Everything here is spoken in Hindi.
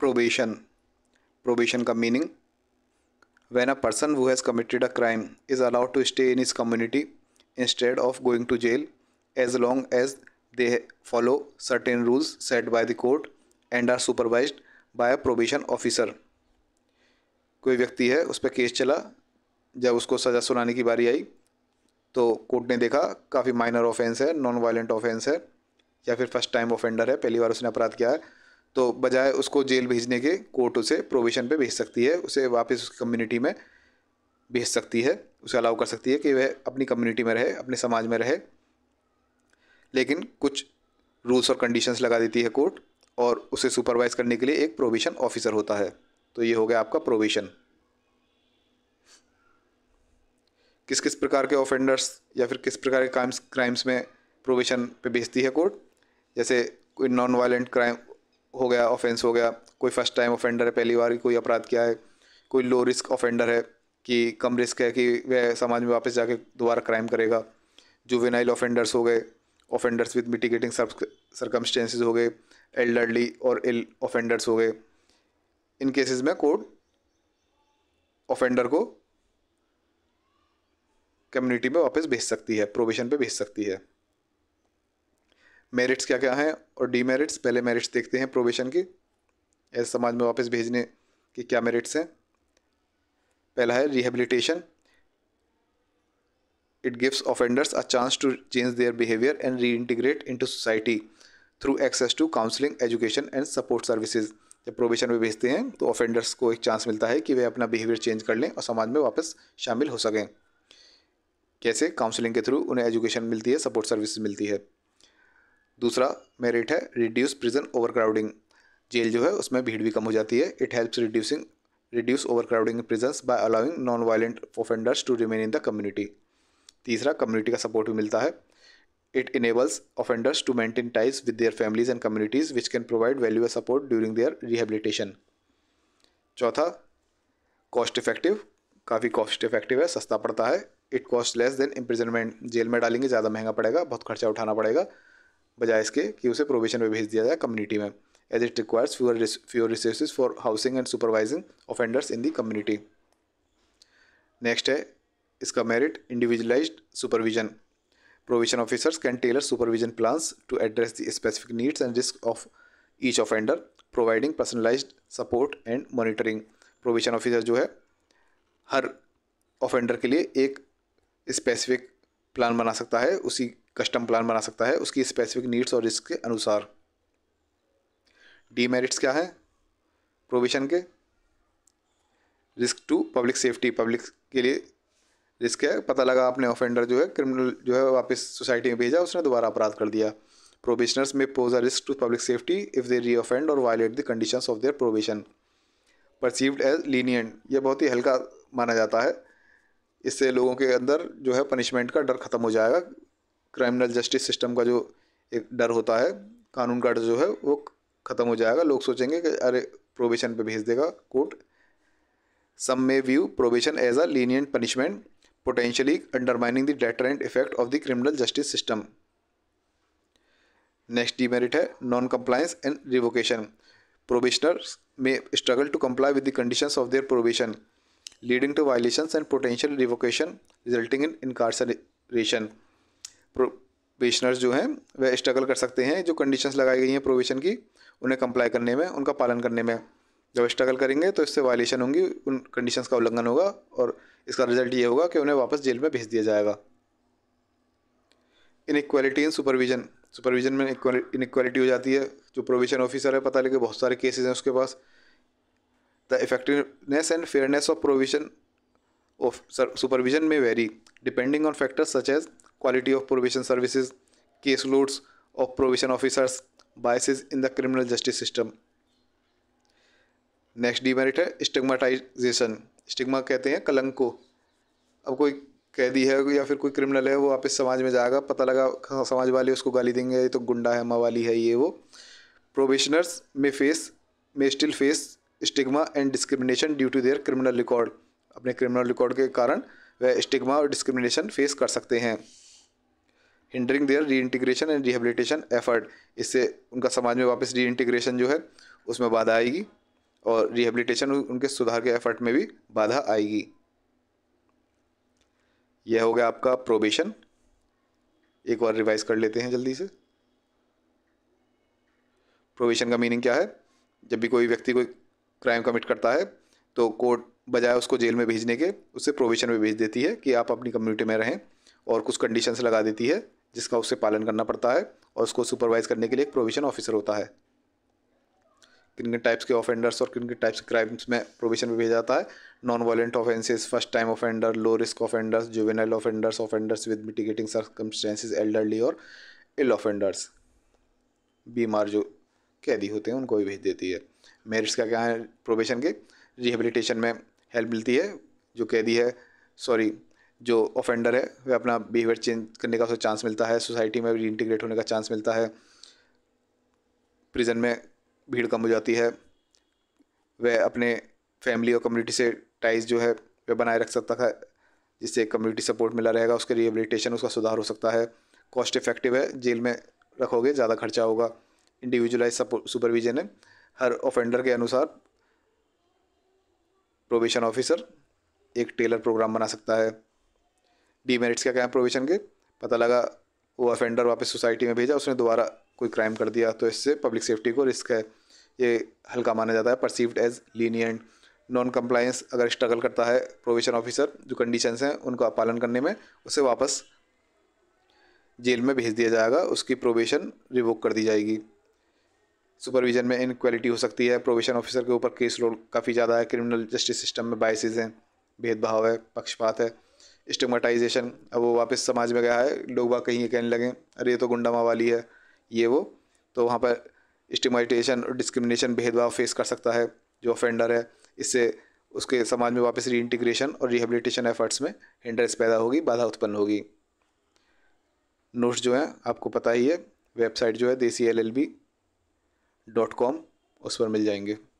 प्रोबेशन प्रोबेशन का meaning when a person who has committed a crime is allowed to stay in his community instead of going to jail as long as they follow certain rules set by the court and are supervise by a probation officer कोई व्यक्ति है उस पर केस चला जब उसको सजा सुनाने की बारी आई तो कोर्ट ने देखा काफ़ी माइनर ऑफेंस है नॉन वायलेंट ऑफेंस है या फिर फर्स्ट टाइम ऑफेंडर है पहली बार उसने अपराध किया है तो बजाय उसको जेल भेजने के कोर्ट उसे प्रोविशन पे भेज सकती है उसे वापस उसकी कम्युनिटी में भेज सकती है उसे अलाउ कर सकती है कि वह अपनी कम्युनिटी में रहे अपने समाज में रहे लेकिन कुछ रूल्स और कंडीशंस लगा देती है कोर्ट और उसे सुपरवाइज करने के लिए एक प्रोविशन ऑफिसर होता है तो ये हो गया आपका प्रोविशन किस किस प्रकार के ऑफेंडर्स या फिर किस प्रकार के क्राइम्स क्राइम्स में प्रोविशन पे भेजती है कोर्ट जैसे कोई नॉन वायलेंट क्राइम हो गया ऑफेंस हो गया कोई फर्स्ट टाइम ऑफेंडर है पहली बार कोई अपराध किया है कोई लो रिस्क ऑफेंडर है कि कम रिस्क है कि वह समाज में वापस जाके दोबारा क्राइम करेगा जुवेनाइल ऑफेंडर्स हो गए ऑफेंडर्स विद मिटिगेटिंग सरकमस्टेंसेज हो गए एल्डरली और इल ऑफेंडर्स हो गए इन केसेस में कोर्ट ऑफेंडर को कम्युनिटी में वापस भेज सकती है प्रोबेशन पे भेज सकती है मेरिट्स क्या क्या हैं और डीमेरिट्स पहले मेरिट्स देखते हैं प्रोबेशन के ऐसे समाज में वापस भेजने के क्या मेरिट्स हैं पहला है rehabilitation it gives offenders a chance to change their behaviour and reintegrate to society through access to counselling education and support services जब प्रोबेशन में भेजते हैं तो ऑफेंडर्स को एक चांस मिलता है कि वे अपना बिहेवियर चेंज कर लें और समाज में वापस शामिल हो सकें कैसे काउंसलिंग के थ्रू उन्हें एजुकेशन मिलती है सपोर्ट सर्विस मिलती है दूसरा मेरिट है रिड्यूस प्रिजन ओवरक्राउडिंग जेल जो है उसमें भीड़ भी कम हो जाती है it helps reducing reduce overcrowding in prisons by allowing non violent offenders to remain in the community तीसरा कम्युनिटी का सपोर्ट भी मिलता है it enables offenders to maintain ties with their families and communities which can provide value support during their rehabilitation चौथा कॉस्ट इफेक्टिव काफ़ी कॉस्ट इफेक्टिव है सस्ता पड़ता है it cost less than imprisonment जेल में डालेंगे ज़्यादा महंगा पड़ेगा बहुत खर्चा उठाना पड़ेगा बजाय इसके कि उसे प्रोबेशन में भेज दिया जाए कम्युनिटी में as it requires fewer fewer resources for housing and supervising offenders in the community next है इसका merit individualize supervision probation officers can tailor supervision plans to address the specific needs and risk of each offender providing personalize support and monitoring probation officer जो है हर ऑफेंडर के लिए एक स्पेसिफिक प्लान बना सकता है उसी कस्टम प्लान बना सकता है उसकी स्पेसिफिक नीड्स और रिस्क के अनुसार डीमेरिट्स क्या है प्रोविशन के risk to public safety public के लिए रिस्क है पता लगा आपने ऑफेंडर जो है क्रिमिनल जो है वापस सोसाइटी में भेजा उसने दोबारा अपराध कर दिया probationers may pose a risk to public safety if they reoffend और violate the condition of their probation perceived as lenient यह बहुत ही हल्का माना जाता है इससे लोगों के अंदर जो है पनिशमेंट का डर खत्म हो जाएगा क्रिमिनल जस्टिस सिस्टम का जो एक डर होता है कानून का डर जो है वो ख़त्म हो जाएगा लोग सोचेंगे कि अरे प्रोबेशन पे भेज देगा court some may view probation as a lenient punishment potentially undermining the deterrent effect of the criminal justice system next merit है non compliance and revocation probationers may struggle to comply with the condition of their probation leading to violation and potential revocation resulting in incarceration पेशनर्स जो हैं वह स्ट्रगल कर सकते हैं जो कंडीशंस लगाई गई हैं प्रोविजन की उन्हें कंप्लाई करने में उनका पालन करने में जब स्ट्रगल करेंगे तो इससे वायलेशन होंगी उन कंडीशंस का उल्लंघन होगा और इसका रिजल्ट ये होगा कि उन्हें वापस जेल में भेज दिया जाएगा इनक्वालिटी इन सुपरविज़न सुपरविज़न में इनक्वालिटी हो जाती है जो प्रोविजन ऑफिसर है पता लगे बहुत सारे केसेज हैं उसके पास the effectiveness and fairness of probation of supervision may vary depending on factors such as quality of probation services case loads of probation officers biases in the criminal justice system next demerit है स्टिग्माटाइजेशन स्टिग्मा कहते हैं कलंक को अब कोई कैदी है या फिर कोई क्रिमिनल है वो इस समाज में जाएगा पता लगा हाँ, समाज वाले उसको गाली देंगे ये तो गुंडा है मवाली है ये वो प्रोबेशनर्स में फेस में still face stigma and discrimination due to their criminal record अपने क्रिमिनल रिकॉर्ड के कारण वह स्टिग्मा और डिस्क्रिमिनेशन फेस कर सकते हैं hindering their reintegration and rehabilitation effort इससे उनका समाज में वापस रीइंटीग्रेशन जो है उसमें बाधा आएगी और रिहेबिलिटेशन उनके सुधार के एफर्ट में भी बाधा आएगी यह हो गया आपका प्रोबेशन एक बार रिवाइज कर लेते हैं जल्दी से प्रोबेशन का मीनिंग क्या है जब भी कोई व्यक्ति कोई क्राइम कमिट करता है तो कोर्ट बजाय उसको जेल में भेजने के उसे प्रोबेशन में भेज देती है कि आप अपनी कम्युनिटी में रहें और कुछ कंडीशंस लगा देती है जिसका उससे पालन करना पड़ता है और उसको सुपरवाइज करने के लिए एक प्रोविजन ऑफिसर होता है किन किन टाइप्स के ऑफेंडर्स और किन किन टाइप्स के क्राइम्स में प्रोविजन भी भेजा जाता है non violent offences first time offender low risk offenders juvenile offenders offenders with mitigating circumstances elderly और इल ऑफेंडर्स बीमार जो कैदी होते हैं उनको भी भेज देती है मेरिट्स का क्या है प्रोबेशन के रिहेबिलिटेशन में हेल्प मिलती है जो कैदी है सॉरी जो ऑफेंडर है वह अपना बिहेवियर चेंज करने का उसे चांस मिलता है सोसाइटी में इंटीग्रेट होने का चांस मिलता है प्रिजन में भीड़ कम हो जाती है वह अपने फैमिली और कम्युनिटी से टाइज जो है वह बनाए रख सकता है जिससे कम्युनिटी सपोर्ट मिला रहेगा उसके रिहेबिलिटेशन उसका सुधार हो सकता है कॉस्ट इफेक्टिव है जेल में रखोगे ज़्यादा खर्चा होगा इंडिविजुअलाइज सुपरविजन है हर ऑफेंडर के अनुसार प्रोबेशन ऑफिसर एक टेलर प्रोग्राम बना सकता है डीमेरिट्स का क्या है प्रोविजन के पता लगा वो अफेंडर वापस सोसाइटी में भेजा उसने दोबारा कोई क्राइम कर दिया तो इससे पब्लिक सेफ्टी को रिस्क है ये हल्का माना जाता है perceived as lenient non compliance अगर स्ट्रगल करता है प्रोविजन ऑफिसर जो कंडीशंस हैं उनका पालन करने में उसे वापस जेल में भेज दिया जाएगा उसकी प्रोबेशन रिवोक कर दी जाएगी सुपरविजन में इनक्वालिटी हो सकती है प्रोबेशन ऑफिसर के ऊपर केस रोल काफ़ी ज़्यादा है क्रिमिनल जस्टिस सिस्टम में बाइसिस हैं भेदभाव है पक्षपात है स्टिगमाटाइजेशन अब वो वापस समाज में गया है लोग वहाँ कहीं कहने लगे अरे ये तो गुंडा मावाली है ये वो तो वहाँ पर स्टिगमाइटेशन और डिस्क्रिमिनेशन भेदभाव फेस कर सकता है जो ऑफेंडर है इससे उसके समाज में वापस री इंटीग्रेशन और रिहेबिलिटेशन एफर्ट्स में इंटरेस्ट पैदा होगी बाधा उत्पन्न होगी नोट्स जो हैं आपको पता ही है वेबसाइट जो है Desi L L B dot com उस पर मिल जाएंगे